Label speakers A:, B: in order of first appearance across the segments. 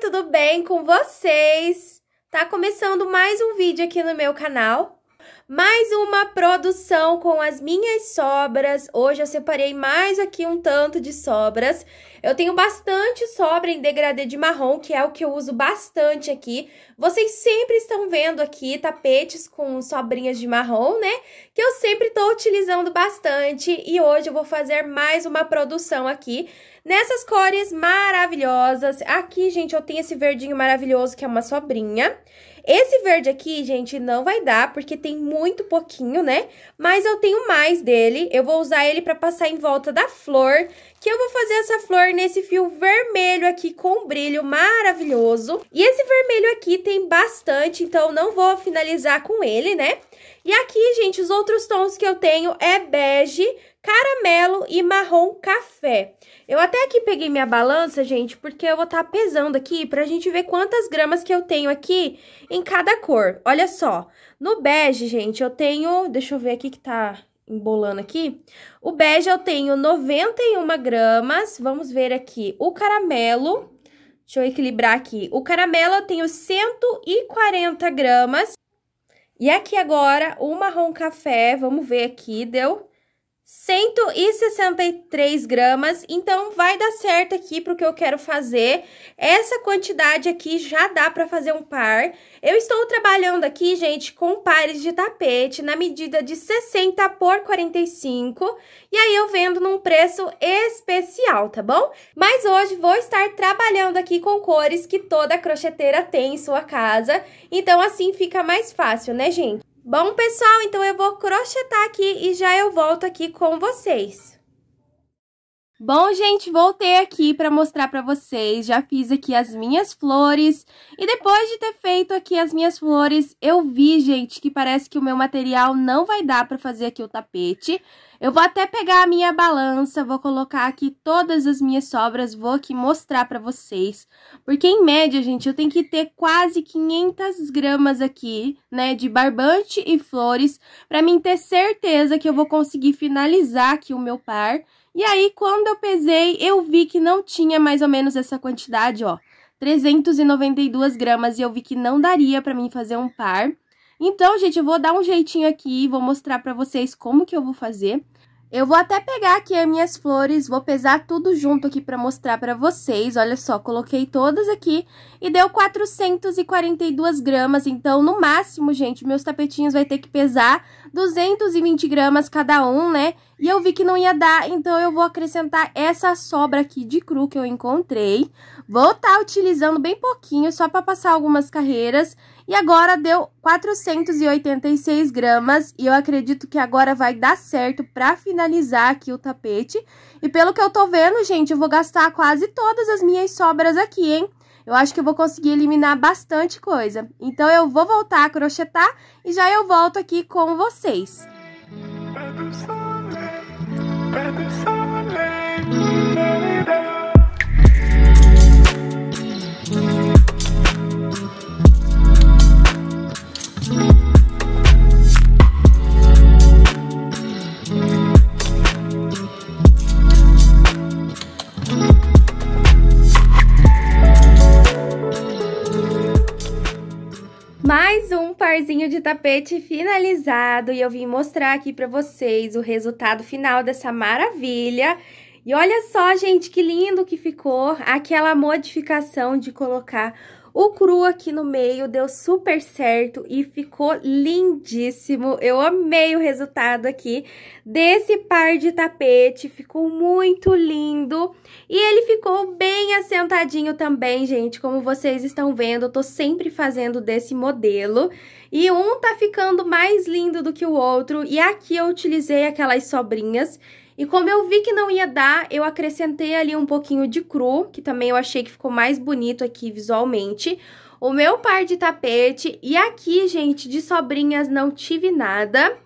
A: tudo bem com vocês? Tá começando mais um vídeo aqui no meu canal. Mais uma produção com as minhas sobras. Hoje eu separei mais aqui um tanto de sobras. Eu tenho bastante sobra em degradê de marrom, que é o que eu uso bastante aqui. Vocês sempre estão vendo aqui tapetes com sobrinhas de marrom, né? Que eu sempre tô utilizando bastante. E hoje eu vou fazer mais uma produção aqui nessas cores maravilhosas. Aqui, gente, eu tenho esse verdinho maravilhoso que é uma sobrinha. Esse verde aqui, gente, não vai dar, porque tem muito muito pouquinho, né? Mas eu tenho mais dele, eu vou usar ele pra passar em volta da flor, que eu vou fazer essa flor nesse fio vermelho aqui com brilho maravilhoso. E esse vermelho aqui tem bastante, então não vou finalizar com ele, né? E aqui, gente, os outros tons que eu tenho é bege, caramelo e marrom café. Eu até aqui peguei minha balança, gente, porque eu vou estar tá pesando aqui pra gente ver quantas gramas que eu tenho aqui em cada cor. Olha só, no bege, gente, eu tenho... Deixa eu ver aqui que tá embolando aqui. O bege eu tenho 91 gramas, vamos ver aqui o caramelo... Deixa eu equilibrar aqui. O caramelo eu tenho 140 gramas. E aqui agora o marrom café, vamos ver aqui, deu 163 gramas, então vai dar certo aqui para o que eu quero fazer. Essa quantidade aqui já dá para fazer um par. Eu estou trabalhando aqui, gente, com pares de tapete na medida de 60 por 45, e aí eu vendo num preço especial, tá bom? Mas hoje vou estar trabalhando aqui com cores que toda crocheteira tem em sua casa, então assim fica mais fácil, né, gente? Bom, pessoal, então eu vou crochetar aqui e já eu volto aqui com vocês. Bom, gente, voltei aqui para mostrar para vocês, já fiz aqui as minhas flores, e depois de ter feito aqui as minhas flores, eu vi, gente, que parece que o meu material não vai dar para fazer aqui o tapete, eu vou até pegar a minha balança, vou colocar aqui todas as minhas sobras, vou aqui mostrar pra vocês. Porque em média, gente, eu tenho que ter quase 500 gramas aqui, né, de barbante e flores, pra mim ter certeza que eu vou conseguir finalizar aqui o meu par. E aí, quando eu pesei, eu vi que não tinha mais ou menos essa quantidade, ó. 392 gramas e eu vi que não daria pra mim fazer um par. Então, gente, eu vou dar um jeitinho aqui, vou mostrar pra vocês como que eu vou fazer. Eu vou até pegar aqui as minhas flores, vou pesar tudo junto aqui pra mostrar pra vocês. Olha só, coloquei todas aqui e deu 442 gramas. Então, no máximo, gente, meus tapetinhos vai ter que pesar 220 gramas cada um, né? E eu vi que não ia dar, então eu vou acrescentar essa sobra aqui de cru que eu encontrei. Vou estar tá utilizando bem pouquinho, só para passar algumas carreiras. E agora deu 486 gramas e eu acredito que agora vai dar certo para finalizar aqui o tapete. E pelo que eu tô vendo, gente, eu vou gastar quase todas as minhas sobras aqui, hein? Eu acho que eu vou conseguir eliminar bastante coisa. Então eu vou voltar a crochetar e já eu volto aqui com vocês. tapete finalizado e eu vim mostrar aqui pra vocês o resultado final dessa maravilha. E olha só, gente, que lindo que ficou aquela modificação de colocar o cru aqui no meio deu super certo e ficou lindíssimo. Eu amei o resultado aqui desse par de tapete, ficou muito lindo. E ele ficou bem assentadinho também, gente, como vocês estão vendo, eu tô sempre fazendo desse modelo. E um tá ficando mais lindo do que o outro, e aqui eu utilizei aquelas sobrinhas e como eu vi que não ia dar, eu acrescentei ali um pouquinho de cru, que também eu achei que ficou mais bonito aqui visualmente. O meu par de tapete e aqui, gente, de sobrinhas não tive nada.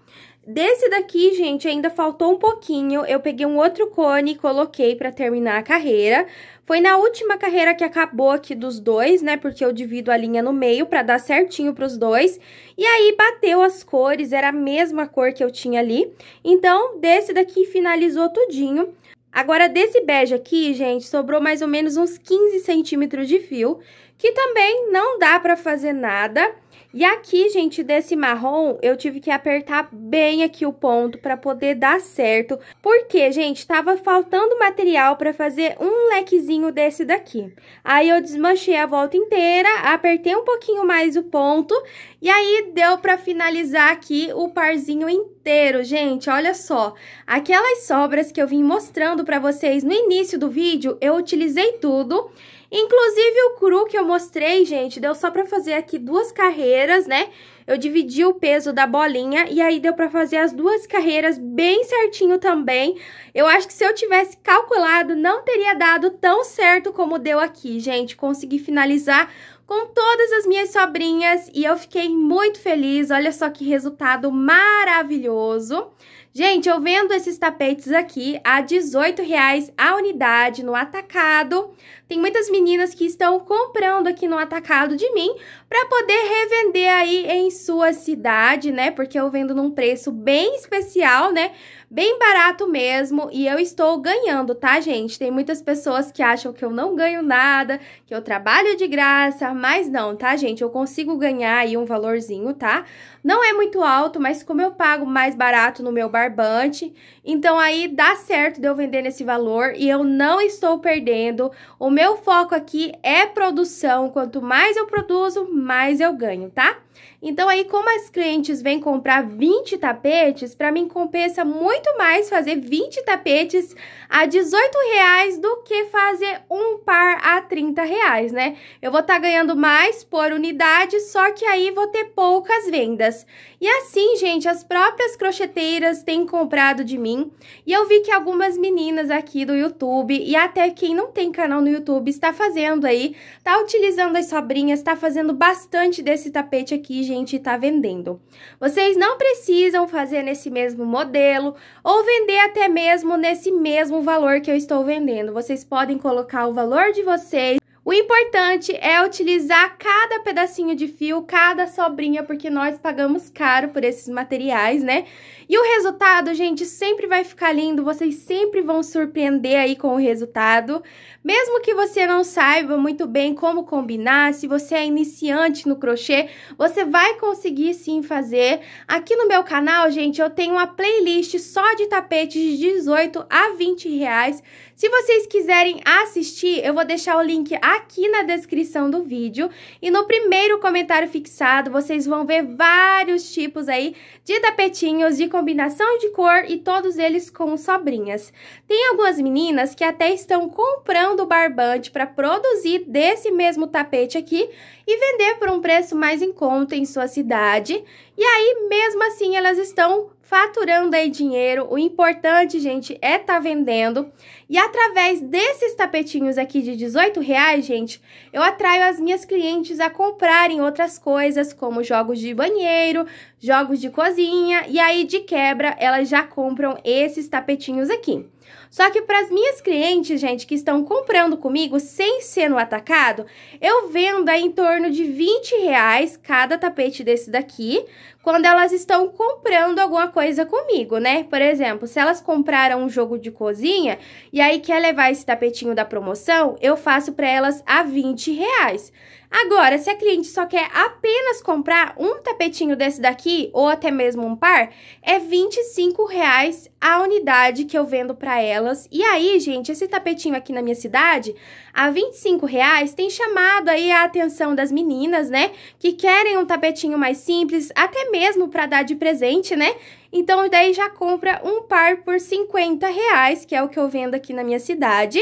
A: Desse daqui, gente, ainda faltou um pouquinho. Eu peguei um outro cone e coloquei pra terminar a carreira. Foi na última carreira que acabou aqui dos dois, né? Porque eu divido a linha no meio pra dar certinho pros dois. E aí, bateu as cores, era a mesma cor que eu tinha ali. Então, desse daqui finalizou tudinho. Agora, desse bege aqui, gente, sobrou mais ou menos uns 15 centímetros de fio, que também não dá pra fazer nada. E aqui, gente, desse marrom, eu tive que apertar bem aqui o ponto para poder dar certo. Porque, gente, tava faltando material para fazer um lequezinho desse daqui. Aí, eu desmanchei a volta inteira, apertei um pouquinho mais o ponto. E aí, deu para finalizar aqui o parzinho inteiro, gente. Olha só, aquelas sobras que eu vim mostrando para vocês no início do vídeo, eu utilizei tudo. Inclusive, o cru que eu mostrei, gente, deu só pra fazer aqui duas carreiras, né? Eu dividi o peso da bolinha e aí deu pra fazer as duas carreiras bem certinho também. Eu acho que se eu tivesse calculado, não teria dado tão certo como deu aqui, gente. Consegui finalizar com todas as minhas sobrinhas e eu fiquei muito feliz. Olha só que resultado maravilhoso. Gente, eu vendo esses tapetes aqui a R$18,00 a unidade no atacado. Tem muitas meninas que estão comprando aqui no atacado de mim para poder revender aí em sua cidade, né? Porque eu vendo num preço bem especial, né? bem barato mesmo e eu estou ganhando, tá, gente? Tem muitas pessoas que acham que eu não ganho nada, que eu trabalho de graça, mas não, tá, gente? Eu consigo ganhar aí um valorzinho, tá? Não é muito alto, mas como eu pago mais barato no meu barbante, então aí dá certo de eu vender nesse valor e eu não estou perdendo. O meu foco aqui é produção, quanto mais eu produzo, mais eu ganho, tá? Então, aí, como as clientes vêm comprar 20 tapetes, para mim compensa muito mais fazer 20 tapetes a 18 reais do que fazer um par a 30 reais, né? Eu vou estar tá ganhando mais por unidade, só que aí vou ter poucas vendas. E assim, gente, as próprias crocheteiras têm comprado de mim. E eu vi que algumas meninas aqui do YouTube, e até quem não tem canal no YouTube, está fazendo aí, tá utilizando as sobrinhas, tá fazendo bastante desse tapete aqui aqui, gente, tá vendendo. Vocês não precisam fazer nesse mesmo modelo ou vender até mesmo nesse mesmo valor que eu estou vendendo. Vocês podem colocar o valor de vocês o importante é utilizar cada pedacinho de fio, cada sobrinha, porque nós pagamos caro por esses materiais, né? E o resultado, gente, sempre vai ficar lindo, vocês sempre vão surpreender aí com o resultado. Mesmo que você não saiba muito bem como combinar, se você é iniciante no crochê, você vai conseguir sim fazer. Aqui no meu canal, gente, eu tenho uma playlist só de tapetes de 18 a 20 reais. Se vocês quiserem assistir, eu vou deixar o link aqui na descrição do vídeo. E no primeiro comentário fixado, vocês vão ver vários tipos aí de tapetinhos, de combinação de cor e todos eles com sobrinhas. Tem algumas meninas que até estão comprando barbante para produzir desse mesmo tapete aqui e vender por um preço mais em conta em sua cidade. E aí, mesmo assim, elas estão faturando aí dinheiro. O importante, gente, é tá vendendo. E através desses tapetinhos aqui de 18 reais, gente, eu atraio as minhas clientes a comprarem outras coisas, como jogos de banheiro, jogos de cozinha. E aí, de quebra, elas já compram esses tapetinhos aqui. Só que para as minhas clientes, gente, que estão comprando comigo sem ser no atacado, eu vendo em torno de 20 reais cada tapete desse daqui, quando elas estão comprando alguma coisa comigo, né? Por exemplo, se elas compraram um jogo de cozinha e aí quer levar esse tapetinho da promoção, eu faço para elas a 20 reais. Agora, se a cliente só quer apenas comprar um tapetinho desse daqui, ou até mesmo um par, é R$25,00 a unidade que eu vendo para elas. E aí, gente, esse tapetinho aqui na minha cidade, a R$25,00, tem chamado aí a atenção das meninas, né? Que querem um tapetinho mais simples, até mesmo para dar de presente, né? Então, daí já compra um par por R$50,00, que é o que eu vendo aqui na minha cidade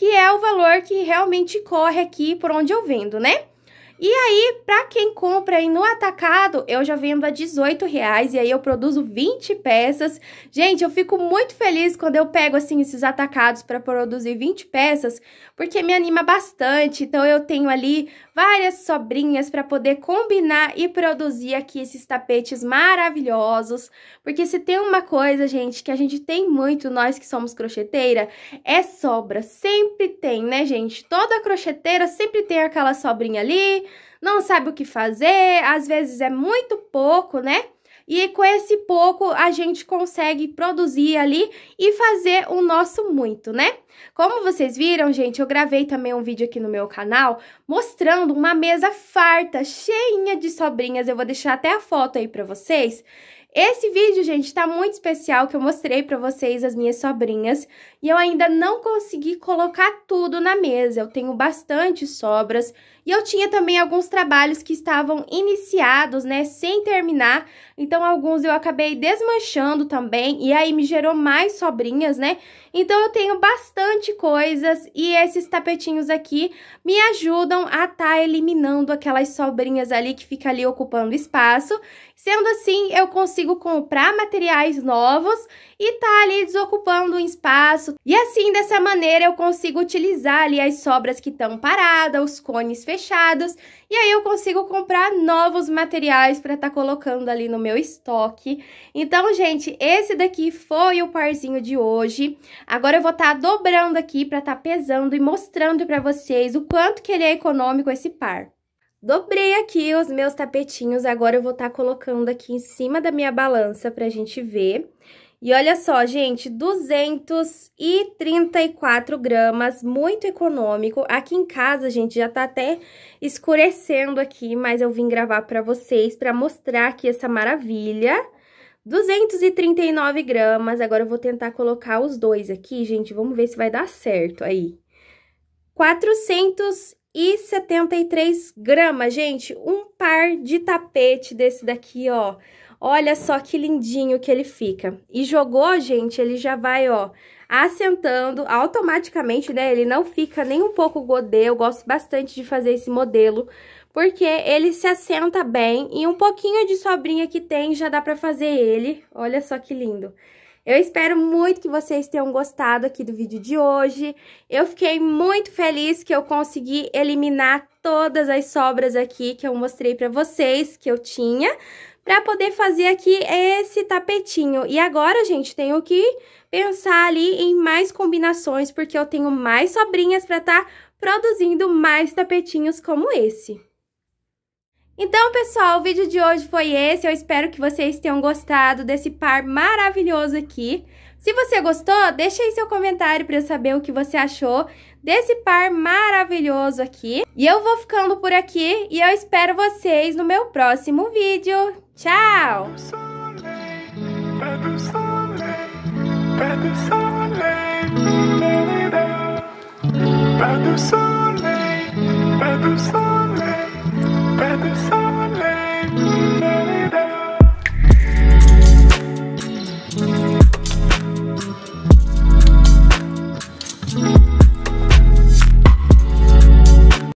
A: que é o valor que realmente corre aqui por onde eu vendo, né? E aí, para quem compra aí no atacado, eu já vendo a 18 reais e aí eu produzo 20 peças. Gente, eu fico muito feliz quando eu pego assim esses atacados para produzir 20 peças, porque me anima bastante. Então eu tenho ali várias sobrinhas para poder combinar e produzir aqui esses tapetes maravilhosos, porque se tem uma coisa, gente, que a gente tem muito, nós que somos crocheteira, é sobra, sempre tem, né, gente? Toda crocheteira sempre tem aquela sobrinha ali, não sabe o que fazer, às vezes é muito pouco, né? E com esse pouco a gente consegue produzir ali e fazer o nosso muito, né? Como vocês viram, gente, eu gravei também um vídeo aqui no meu canal mostrando uma mesa farta, cheinha de sobrinhas. Eu vou deixar até a foto aí pra vocês. Esse vídeo, gente, tá muito especial que eu mostrei pra vocês as minhas sobrinhas e eu ainda não consegui colocar tudo na mesa, eu tenho bastante sobras e eu tinha também alguns trabalhos que estavam iniciados, né, sem terminar, então alguns eu acabei desmanchando também e aí me gerou mais sobrinhas, né, então eu tenho bastante coisas e esses tapetinhos aqui me ajudam a tá eliminando aquelas sobrinhas ali que fica ali ocupando espaço. Sendo assim, eu consigo comprar materiais novos e tá ali desocupando um espaço. E assim, dessa maneira, eu consigo utilizar ali as sobras que estão paradas, os cones fechados e aí eu consigo comprar novos materiais para estar tá colocando ali no meu estoque. Então, gente, esse daqui foi o parzinho de hoje. Agora eu vou estar tá dobrando aqui para estar tá pesando e mostrando para vocês o quanto que ele é econômico esse par. Dobrei aqui os meus tapetinhos, agora eu vou estar tá colocando aqui em cima da minha balança para a gente ver. E olha só, gente, 234 gramas, muito econômico. Aqui em casa, gente, já tá até escurecendo aqui, mas eu vim gravar pra vocês, pra mostrar aqui essa maravilha. 239 gramas, agora eu vou tentar colocar os dois aqui, gente, vamos ver se vai dar certo aí. 473 gramas, gente, um par de tapete desse daqui, ó. Olha só que lindinho que ele fica. E jogou, gente, ele já vai, ó, assentando automaticamente, né? Ele não fica nem um pouco godê, eu gosto bastante de fazer esse modelo, porque ele se assenta bem e um pouquinho de sobrinha que tem já dá pra fazer ele. Olha só que lindo. Eu espero muito que vocês tenham gostado aqui do vídeo de hoje. Eu fiquei muito feliz que eu consegui eliminar todas as sobras aqui que eu mostrei pra vocês que eu tinha, para poder fazer aqui esse tapetinho. E agora, gente, tenho que pensar ali em mais combinações, porque eu tenho mais sobrinhas para estar tá produzindo mais tapetinhos como esse. Então, pessoal, o vídeo de hoje foi esse. Eu espero que vocês tenham gostado desse par maravilhoso aqui. Se você gostou, deixe aí seu comentário para eu saber o que você achou desse par maravilhoso aqui. E eu vou ficando por aqui e eu espero vocês no meu próximo vídeo. Tchau!